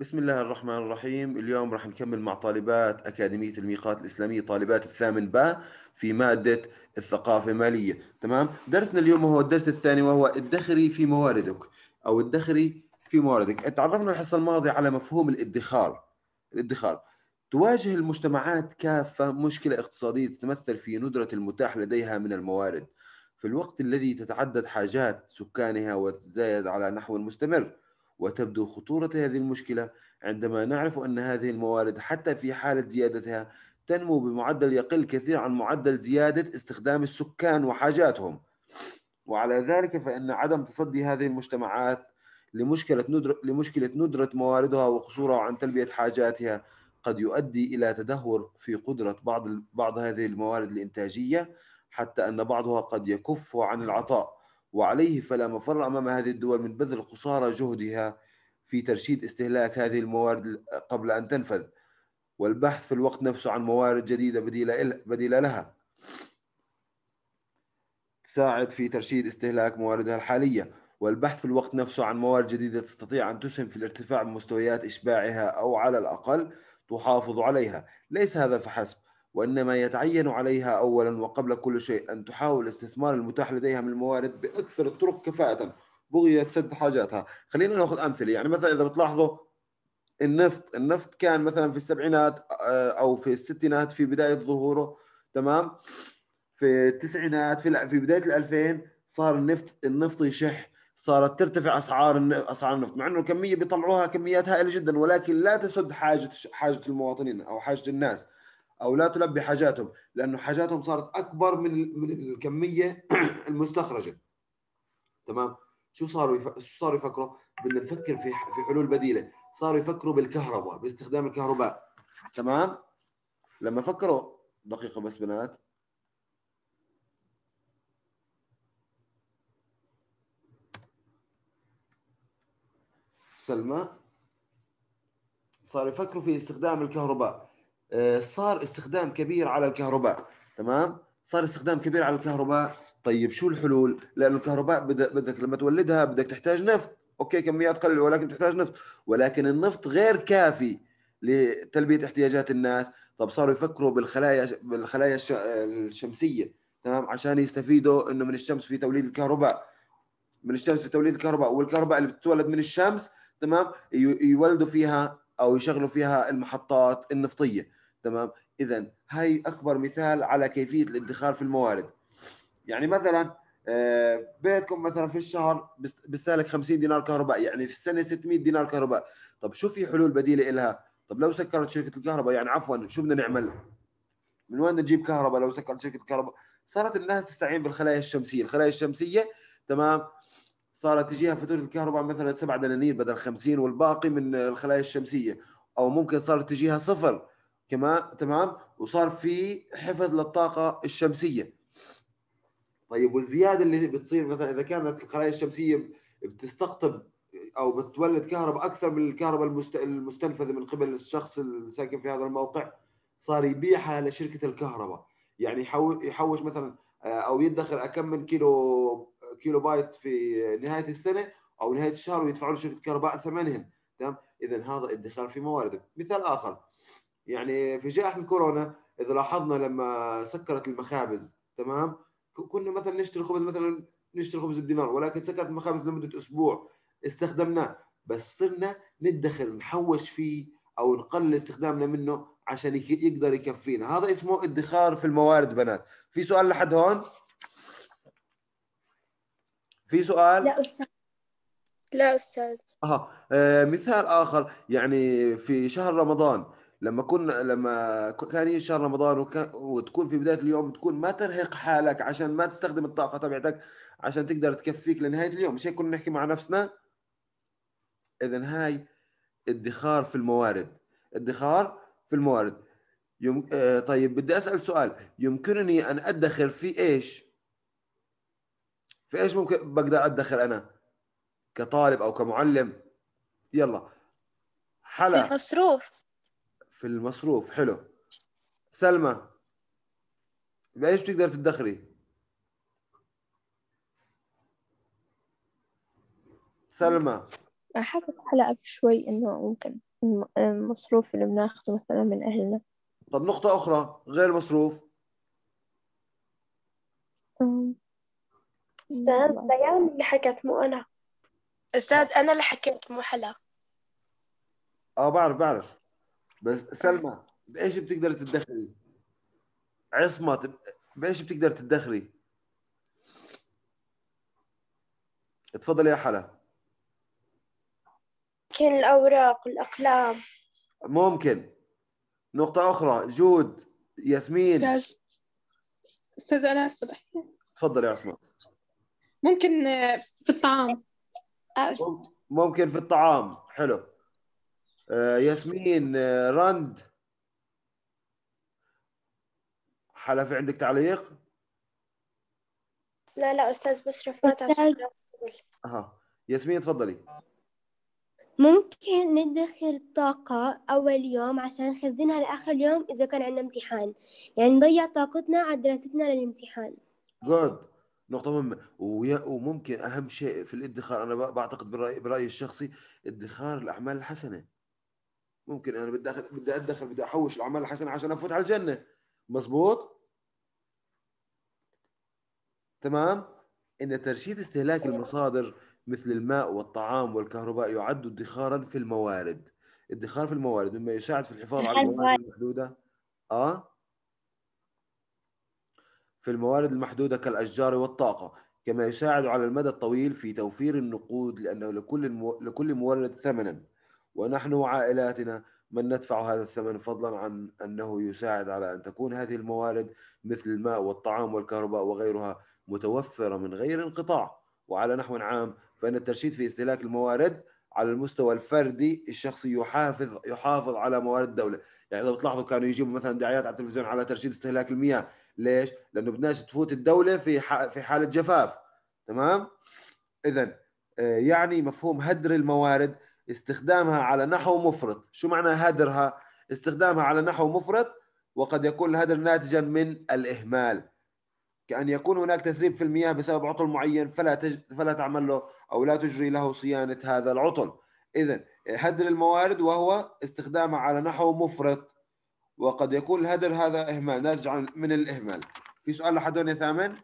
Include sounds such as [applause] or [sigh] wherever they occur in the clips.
بسم الله الرحمن الرحيم اليوم راح نكمل مع طالبات أكاديمية الميقات الإسلامية طالبات الثامن باء في مادة الثقافة المالية تمام درسنا اليوم هو الدرس الثاني وهو الدخري في مواردك أو الدخري في مواردك تعرفنا الحصة الماضية على مفهوم الادخار الادخار تواجه المجتمعات كافة مشكلة اقتصادية تتمثل في ندرة المتاح لديها من الموارد في الوقت الذي تتعدد حاجات سكانها وتتزايد على نحو مستمر وتبدو خطورة هذه المشكلة عندما نعرف أن هذه الموارد حتى في حالة زيادتها تنمو بمعدل يقل كثير عن معدل زيادة استخدام السكان وحاجاتهم وعلى ذلك فإن عدم تصدي هذه المجتمعات لمشكلة ندرة, لمشكلة ندرة مواردها وقصورها عن تلبية حاجاتها قد يؤدي إلى تدهور في قدرة بعض, بعض هذه الموارد الإنتاجية حتى أن بعضها قد يكف عن العطاء وعليه فلا مفر أمام هذه الدول من بذل قصارى جهدها في ترشيد استهلاك هذه الموارد قبل أن تنفذ والبحث في الوقت نفسه عن موارد جديدة بديلة, بديلة لها تساعد في ترشيد استهلاك مواردها الحالية والبحث في الوقت نفسه عن موارد جديدة تستطيع أن تسهم في الارتفاع بمستويات إشباعها أو على الأقل تحافظ عليها ليس هذا فحسب وإنما يتعين عليها أولا وقبل كل شيء أن تحاول استثمار المتاح لديها من الموارد بأكثر الطرق كفاءة بغية سد حاجاتها خلينا ناخذ أمثلة يعني مثلا إذا بتلاحظوا النفط النفط كان مثلا في السبعينات آه، أو في الستينات في بداية ظهوره تمام في التسعينات في في بداية الألفين صار النفط النفط يشح صارت ترتفع اسعار اسعار النفط مع انه الكميه بيطلعوها كميات هائله جدا ولكن لا تسد حاجه حاجه المواطنين او حاجه الناس او لا تلبي حاجاتهم لانه حاجاتهم صارت اكبر من من الكميه [clears throat] المستخرجه تمام شو صاروا شو صاروا يفكروا بدنا نفكر في في حلول بديله صاروا يفكروا بالكهرباء باستخدام الكهرباء تمام لما فكروا دقيقه بس بنات سلمى صاروا يفكروا في استخدام الكهرباء آه، صار استخدام كبير على الكهرباء تمام صار استخدام كبير على الكهرباء طيب شو الحلول لانه الكهرباء بدك لما تولدها بدك تحتاج نفط اوكي كميات قليله ولكن تحتاج نفط ولكن النفط غير كافي لتلبيه احتياجات الناس طب صاروا يفكروا بالخلايا بالخلايا الشمسيه تمام عشان يستفيدوا انه من الشمس في توليد الكهرباء من الشمس في توليد الكهرباء والكهرباء اللي بتتولد من الشمس تمام يولدوا فيها او يشغلوا فيها المحطات النفطيه تمام اذا هي اكبر مثال على كيفيه الادخار في الموارد يعني مثلا آه، بيتكم مثلا في الشهر بيستهلك 50 دينار كهرباء يعني في السنه 600 دينار كهرباء طب شو في حلول بديله لها طب لو سكرت شركه الكهرباء يعني عفوا شو بدنا نعمل من وين نجيب كهرباء لو سكرت شركه الكهرباء صارت الناس تستعين بالخلايا الشمسيه الخلايا الشمسيه تمام صارت تجيها فاتوره الكهرباء مثلا 7 دنانير بدل 50 والباقي من الخلايا الشمسيه او ممكن صارت تجيها صفر كمان تمام وصار في حفظ للطاقه الشمسيه طيب والزياده اللي بتصير مثلا اذا كانت الخلايا الشمسيه بتستقطب او بتولد كهرباء اكثر من الكهرباء المستنفذه من قبل الشخص الساكن في هذا الموقع صار يبيعها لشركه الكهرباء يعني يحوش مثلا آه، او يدخر كم من كيلو كيلو بايت في نهايه السنه او نهايه الشهر ويدفعوا لشركه الكهرباء ثمنهم تمام اذا هذا ادخار في مواردك مثال اخر يعني في جائحه الكورونا اذا لاحظنا لما سكرت المخابز تمام كنا مثلا نشتري خبز مثلا نشتري خبز بدينار ولكن سكرت المخابز لمده اسبوع استخدمناه بس صرنا ندخر نحوش فيه او نقلل استخدامنا منه عشان يقدر يكفينا هذا اسمه ادخار في الموارد بنات في سؤال لحد هون في سؤال لا استاذ لا استاذ آه. آه مثال اخر يعني في شهر رمضان لما كنا لما كان يجي شهر رمضان وكان وتكون في بدايه اليوم تكون ما ترهق حالك عشان ما تستخدم الطاقه تبعتك عشان تقدر تكفيك لنهايه اليوم مش هيك كنا نحكي مع نفسنا اذا هاي ادخار في الموارد ادخار في الموارد يم... آه طيب بدي اسال سؤال يمكنني ان ادخر في ايش في ايش ممكن بقدر ادخر انا كطالب او كمعلم يلا حلا في مصروف في المصروف حلو سلمى بايش بتقدر تدخري؟ سلمى حابة أحلى شوي إنه ممكن المصروف اللي بناخذه مثلا من أهلنا طب نقطة أخرى غير مصروف أستاذ بيان اللي حكت مو أنا أستاذ أنا اللي حكيت مو حلا أه بعرف بعرف بس سلمى بايش بتقدر تدخلي؟ عصمة بايش بتقدر تدخلي؟ تفضل يا حلا كل الأوراق والأقلام ممكن نقطة أخرى جود ياسمين أستاذ أنا أنس تفضل يا عصمت ممكن آه، في الطعام أه. ممكن في الطعام حلو آه، ياسمين آه، راند حلا في عندك تعليق؟ لا لا استاذ بس ما اها ياسمين تفضلي ممكن ندخل طاقة أول يوم عشان نخزنها لآخر يوم إذا كان عندنا امتحان يعني نضيع طاقتنا على دراستنا للامتحان جود نقطة مهمة وممكن أهم شيء في الادخار أنا بعتقد برأيي, برأيي الشخصي ادخار الأعمال الحسنة ممكن انا بدي أخد... بدي ادخر بدي احوش الاعمال الحسنه عشان افوت على الجنه مزبوط تمام ان ترشيد استهلاك المصادر مثل الماء والطعام والكهرباء يعد ادخارا في الموارد ادخار في الموارد مما يساعد في الحفاظ على الموارد المحدوده اه في الموارد المحدوده كالاشجار والطاقه كما يساعد على المدى الطويل في توفير النقود لانه لكل المو... لكل مورد ثمنا ونحن وعائلاتنا من ندفع هذا الثمن فضلا عن أنه يساعد على أن تكون هذه الموارد مثل الماء والطعام والكهرباء وغيرها متوفرة من غير انقطاع وعلى نحو عام فإن الترشيد في استهلاك الموارد على المستوى الفردي الشخصي يحافظ يحافظ على موارد الدولة يعني لو بتلاحظوا كانوا يجيبوا مثلا دعايات على التلفزيون على ترشيد استهلاك المياه ليش لانه بدناش تفوت الدوله في في حاله جفاف تمام اذا آه، يعني مفهوم هدر الموارد استخدامها على نحو مفرط شو معنى هدرها استخدامها على نحو مفرط وقد يكون الهدر ناتجا من الإهمال كأن يكون هناك تسريب في المياه بسبب عطل معين فلا تج... فلا تعمل له أو لا تجري له صيانة هذا العطل إذا هدر الموارد وهو استخدامها على نحو مفرط وقد يكون الهدر هذا إهمال ناتج من الإهمال في سؤال لحدون يا ثامن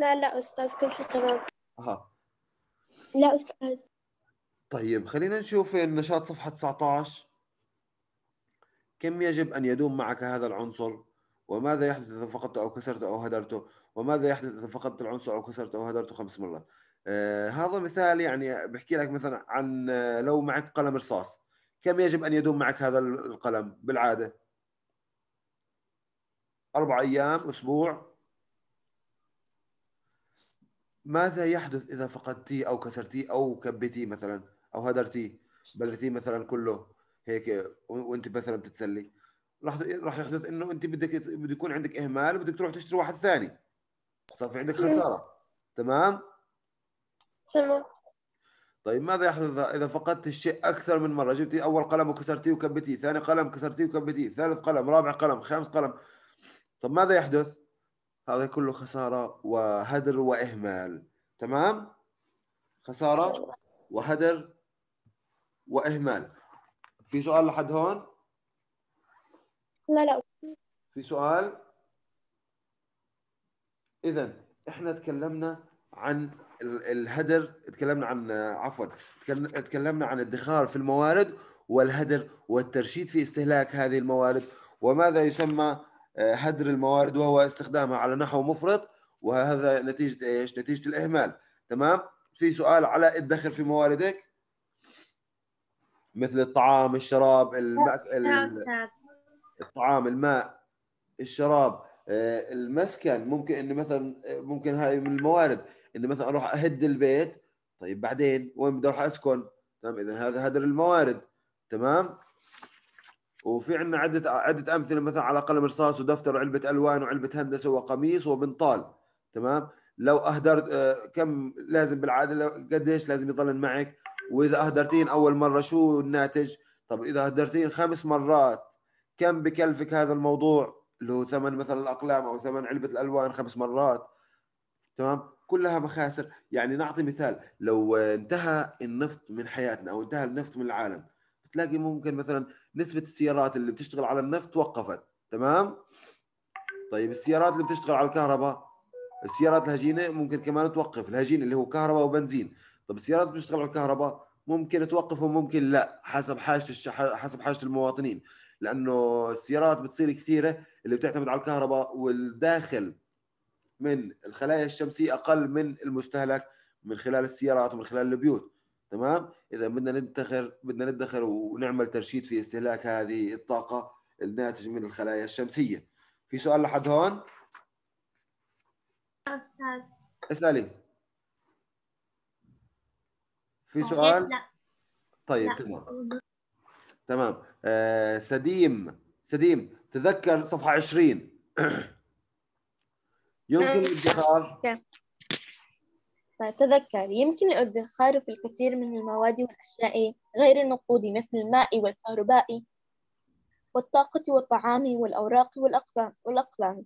لا لا أستاذ كل شيء تمام أها لا أستاذ طيب خلينا نشوف النشاط صفحة 19 كم يجب أن يدوم معك هذا العنصر وماذا يحدث إذا فقدته أو كسرته أو هدرته وماذا يحدث إذا فقدت العنصر أو كسرته أو هدرته خمس مرات آه هذا مثال يعني بحكي لك مثلا عن آه، لو معك قلم رصاص كم يجب أن يدوم معك هذا القلم بالعادة أربع أيام أسبوع ماذا يحدث إذا فقدتيه أو كسرتيه أو كبتيه مثلاً او هذا ارتيه مثلا كله هيك وانت مثلا بتتسلي راح راح يحدث انه انت بدك بده يكون عندك اهمال وبدك تروح تشتري واحد ثاني صار في عندك خساره تمام تمام طيب ماذا يحدث اذا فقدت الشيء اكثر من مره جبتي اول قلم وكسرتيه وكبتيه ثاني قلم كسرتيه وكبتيه ثالث قلم رابع قلم خامس قلم طب ماذا يحدث هذا كله خساره وهدر واهمال تمام خساره وهدر واهمال في سؤال لحد هون لا لا في سؤال اذا احنا تكلمنا عن الهدر تكلمنا عن عفوا تكلمنا عن ادخار في الموارد والهدر والترشيد في استهلاك هذه الموارد وماذا يسمى آه، هدر الموارد وهو استخدامها على نحو مفرط وهذا نتيجة ايش؟ نتيجة الإهمال تمام؟ في سؤال على ادخر في مواردك؟ مثل الطعام الشراب المأك... الطعام الماء الشراب آه، المسكن ممكن انه مثلا آه، ممكن هاي من الموارد انه مثلا اروح اهد البيت طيب بعدين وين بدي اروح اسكن تمام اذا هذا هدر الموارد تمام وفي عندنا عده عده امثله مثلا على قلم رصاص ودفتر وعلبه الوان وعلبه هندسه وقميص وبنطال تمام لو اهدرت آه، كم لازم بالعاده قديش لازم يضلن معك واذا اهدرتين اول مره شو الناتج طب اذا اهدرتين خمس مرات كم بكلفك هذا الموضوع اللي هو ثمن مثلا الاقلام او ثمن علبه الالوان خمس مرات تمام كلها مخاسر يعني نعطي مثال لو انتهى النفط من حياتنا او انتهى النفط من العالم بتلاقي ممكن مثلا نسبه السيارات اللي بتشتغل على النفط توقفت تمام طيب السيارات اللي بتشتغل على الكهرباء السيارات الهجينه ممكن كمان توقف الهجين اللي هو كهرباء وبنزين طب السيارات بتشتغل على الكهرباء ممكن توقف وممكن لا حسب حاجه الش... حسب حاجه المواطنين لانه السيارات بتصير كثيره اللي بتعتمد على الكهرباء والداخل من الخلايا الشمسيه اقل من المستهلك من خلال السيارات ومن خلال البيوت تمام اذا بدنا ندخر بدنا ندخر ونعمل ترشيد في استهلاك هذه الطاقه الناتج من الخلايا الشمسيه في سؤال لحد هون استاذ اسالي في سؤال؟ لا طيب لا. تمام تمام آه سديم سديم تذكر صفحة 20 [clears throat] يمكن آه، الادخار تذكر يمكن الادخار في الكثير من المواد والأشياء غير النقود مثل الماء والكهرباء والطاقة والطعام والأوراق والأقلام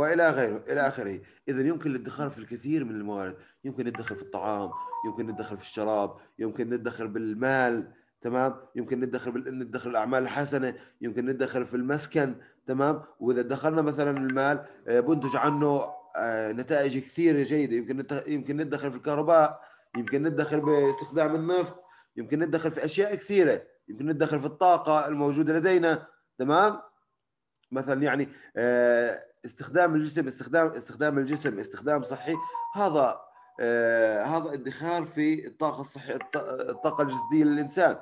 والى غيره الى اخره اذا يمكن الادخار في الكثير من الموارد يمكن ندخر في الطعام يمكن ندخر في الشراب يمكن ندخر بالمال تمام يمكن ندخر بال... ندخر الاعمال الحسنه يمكن ندخر في المسكن تمام واذا دخلنا مثلا المال بنتج آه، عنه آه، نتائج كثيره جيده يمكن يمكن ندخر في الكهرباء يمكن ندخر باستخدام النفط يمكن ندخر في اشياء كثيره يمكن ندخر في الطاقه الموجوده لدينا تمام مثلا يعني آه، استخدام الجسم استخدام استخدام الجسم استخدام صحي هذا آه، هذا ادخار في الطاقه الصحيه الطاقه الجسديه للانسان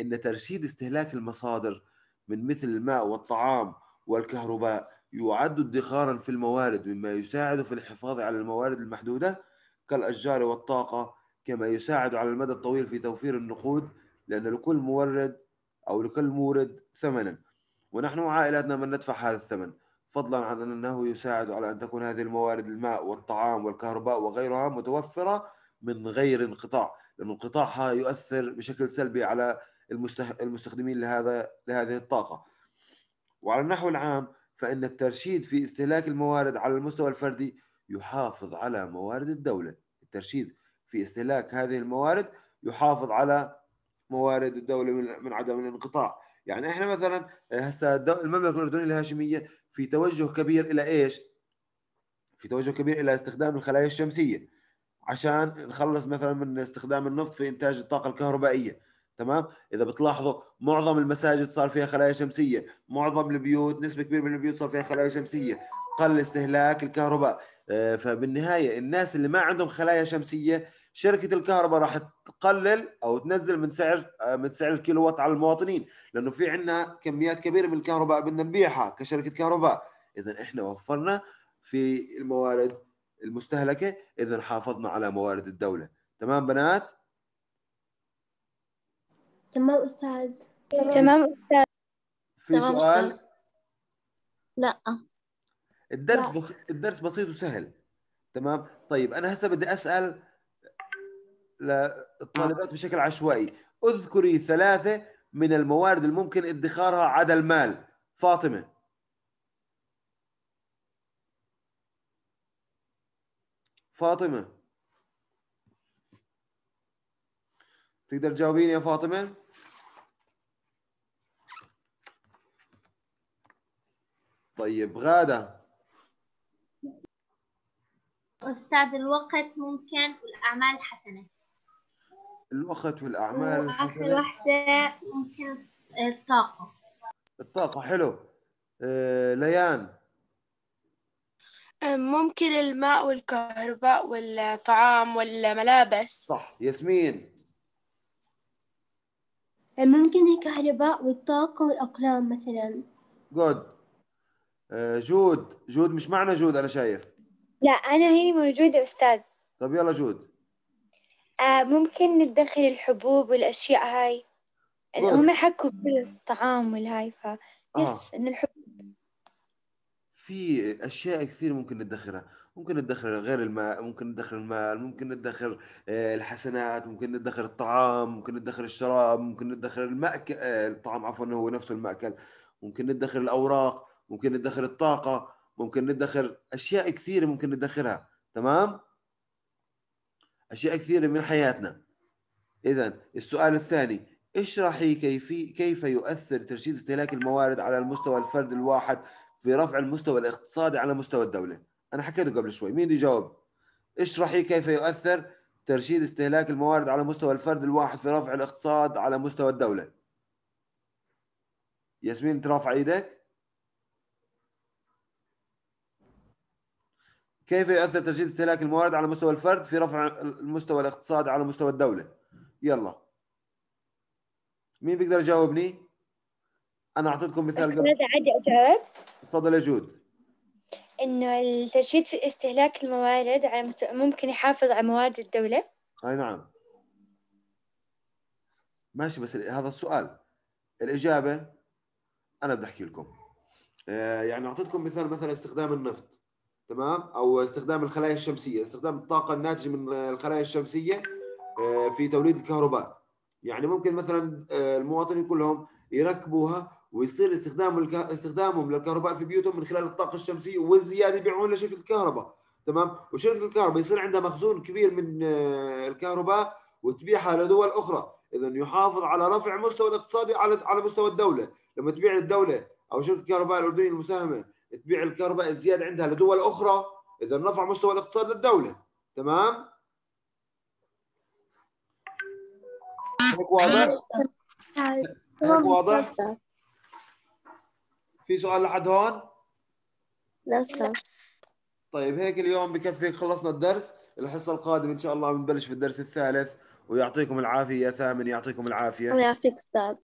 ان ترشيد استهلاك المصادر من مثل الماء والطعام والكهرباء يعد ادخارا في الموارد مما يساعد في الحفاظ على الموارد المحدوده كالاشجار والطاقه كما يساعد على المدى الطويل في توفير النقود لان لكل مورد او لكل مورد ثمنا ونحن وعائلاتنا من ندفع هذا الثمن فضلا عن أنه يساعد على أن تكون هذه الموارد الماء والطعام والكهرباء وغيرها متوفرة من غير انقطاع لأن انقطاعها يؤثر بشكل سلبي على المستخدمين لهذا لهذه الطاقة وعلى النحو العام فإن الترشيد في استهلاك الموارد على المستوى الفردي يحافظ على موارد الدولة الترشيد في استهلاك هذه الموارد يحافظ على موارد الدولة من عدم الانقطاع يعني احنا مثلا آه، هسه المملكه الاردنيه الهاشميه في توجه كبير الى ايش؟ في توجه كبير الى استخدام الخلايا الشمسيه عشان نخلص مثلا من استخدام النفط في انتاج الطاقه الكهربائيه تمام اذا بتلاحظوا معظم المساجد صار فيها خلايا شمسيه معظم البيوت نسبه كبيره من البيوت صار فيها خلايا شمسيه قل استهلاك الكهرباء آه، فبالنهايه الناس اللي ما عندهم خلايا شمسيه شركه الكهرباء راح تقلل او تنزل من سعر من سعر الكيلو وات على المواطنين لانه في عندنا كميات كبيره من الكهرباء بدنا نبيعها كشركه كهرباء اذا احنا وفرنا في الموارد المستهلكه اذا حافظنا على موارد الدوله تمام بنات تمام استاذ تمام استاذ في تمام سؤال لا الدرس لا. بس... الدرس بسيط وسهل تمام طيب انا هسه بدي اسال للطالبات آه. بشكل عشوائي اذكري ثلاثة من الموارد الممكن ادخارها عدا المال فاطمة فاطمة تقدر تجاوبيني يا فاطمة طيب غادة أستاذ الوقت ممكن والأعمال الحسنة الوقت والأعمال الحسنة وحده ممكن الطاقة الطاقة حلو آه ليان ممكن الماء والكهرباء والطعام والملابس صح ياسمين ممكن الكهرباء والطاقة والأقلام مثلا جود آه، جود جود مش معنا جود أنا شايف لا أنا هي موجودة أستاذ طب يلا جود آه ممكن ندخل الحبوب والأشياء هاي هم حكوا بالطعام والهاي ف آه. يس آه. إن الحبوب في أشياء كثير ممكن ندخلها ممكن ندخل غير الماء ممكن ندخل المال ممكن ندخل آه، الحسنات ممكن ندخل الطعام ممكن ندخل الشراب ممكن ندخل المأكل آه، الطعام عفوا هو نفسه المأكل ممكن ندخل الأوراق ممكن ندخل الطاقة ممكن ندخل أشياء كثيرة ممكن ندخلها تمام أشياء كثيرة من حياتنا إذا السؤال الثاني اشرحي كيف كيف يؤثر ترشيد استهلاك الموارد على المستوى الفرد الواحد في رفع المستوى الاقتصادي على مستوى الدولة أنا حكيته قبل شوي مين يجاوب اشرحي كيف يؤثر ترشيد استهلاك الموارد على مستوى الفرد الواحد في رفع الاقتصاد على مستوى الدولة ياسمين ترفع ايدك كيف يؤثر تجديد استهلاك الموارد على مستوى الفرد في رفع المستوى الاقتصادي على مستوى الدولة يلا مين بيقدر يجاوبني انا اعطيتكم مثال قبل عادي اجاوب تفضل يا جود انه التجديد في استهلاك الموارد على مستوى ممكن يحافظ على موارد الدولة اي نعم ماشي بس هذا السؤال الاجابة انا بدي احكي لكم آه، يعني اعطيتكم مثال مثلا استخدام النفط تمام او استخدام الخلايا الشمسيه استخدام الطاقه الناتجه من الخلايا الشمسيه آه، في توليد الكهرباء يعني ممكن مثلا آه، المواطنين كلهم يركبوها ويصير استخدام استخدامهم للكهرباء في بيوتهم من خلال الطاقه الشمسيه والزياده يبيعون لشركه الكهرباء تمام وشركه الكهرباء يصير عندها مخزون كبير من آه، الكهرباء وتبيعها لدول اخرى اذا يحافظ على رفع مستوى الاقتصادي على على مستوى الدوله لما تبيع الدوله او شركه الكهرباء الاردنيه المساهمه تبيع الكهرباء الزياده عندها لدول اخرى اذا رفع مستوى الاقتصاد للدوله تمام هيك واضح هيك واضح في سؤال لحد هون لا طيب هيك اليوم بكفي خلصنا الدرس الحصه القادمه ان شاء الله بنبلش في الدرس الثالث ويعطيكم العافيه يا ثامن يعطيكم العافيه الله يعافيك استاذ